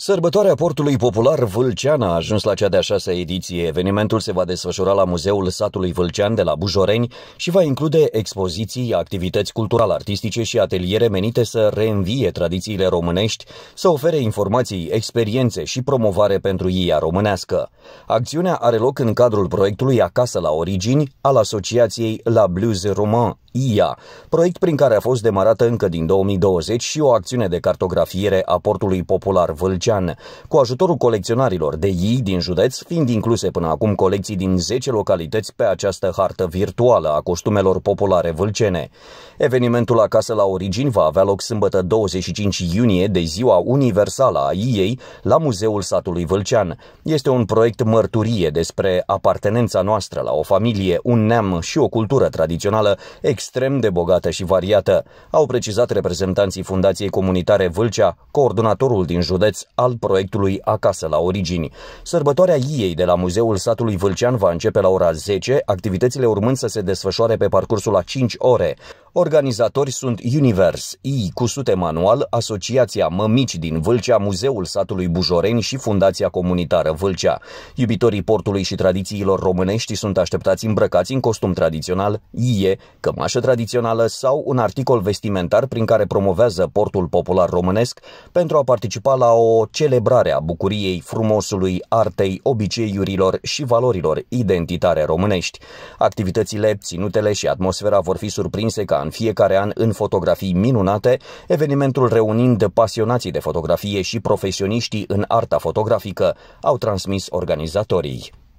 Sărbătoarea portului popular Vâlcean a ajuns la cea de-a șasea ediție. Evenimentul se va desfășura la Muzeul satului Vâlcean de la Bujoreni și va include expoziții, activități cultural-artistice și ateliere menite să reînvie tradițiile românești, să ofere informații, experiențe și promovare pentru ea românească. Acțiunea are loc în cadrul proiectului Acasă la Origini al Asociației La Blues Roman, IA, proiect prin care a fost demarată încă din 2020 și o acțiune de cartografiere a portului popular Vâlcean, cu ajutorul colecționarilor de ei din județ, fiind incluse până acum colecții din 10 localități pe această hartă virtuală a costumelor populare vâlcene. Evenimentul acasă la origini va avea loc sâmbătă 25 iunie de ziua universală a iei, la Muzeul satului Vâlcean. Este un proiect mărturie despre apartenența noastră la o familie, un neam și o cultură tradițională extrem de bogată și variată, au precizat reprezentanții Fundației Comunitare Vâlcea, coordonatorul din județ al proiectului Acasă la Origini. Sărbătoarea ei de la Muzeul Satului Vâlcean va începe la ora 10, activitățile urmând să se desfășoare pe parcursul a 5 ore. Organizatori sunt Univers, I cu sute manual, Asociația Mămici din Vâlcea, Muzeul satului Bujoreni și Fundația Comunitară Vâlcea. Iubitorii portului și tradițiilor românești sunt așteptați îmbrăcați în costum tradițional, ie, cămașă tradițională sau un articol vestimentar prin care promovează portul popular românesc pentru a participa la o celebrare a bucuriei, frumosului, artei, obiceiurilor și valorilor identitare românești. Activitățile, ținutele și atmosfera vor fi surprinse ca în fiecare an în fotografii minunate, evenimentul reunind pasionații de fotografie și profesioniștii în arta fotografică, au transmis organizatorii.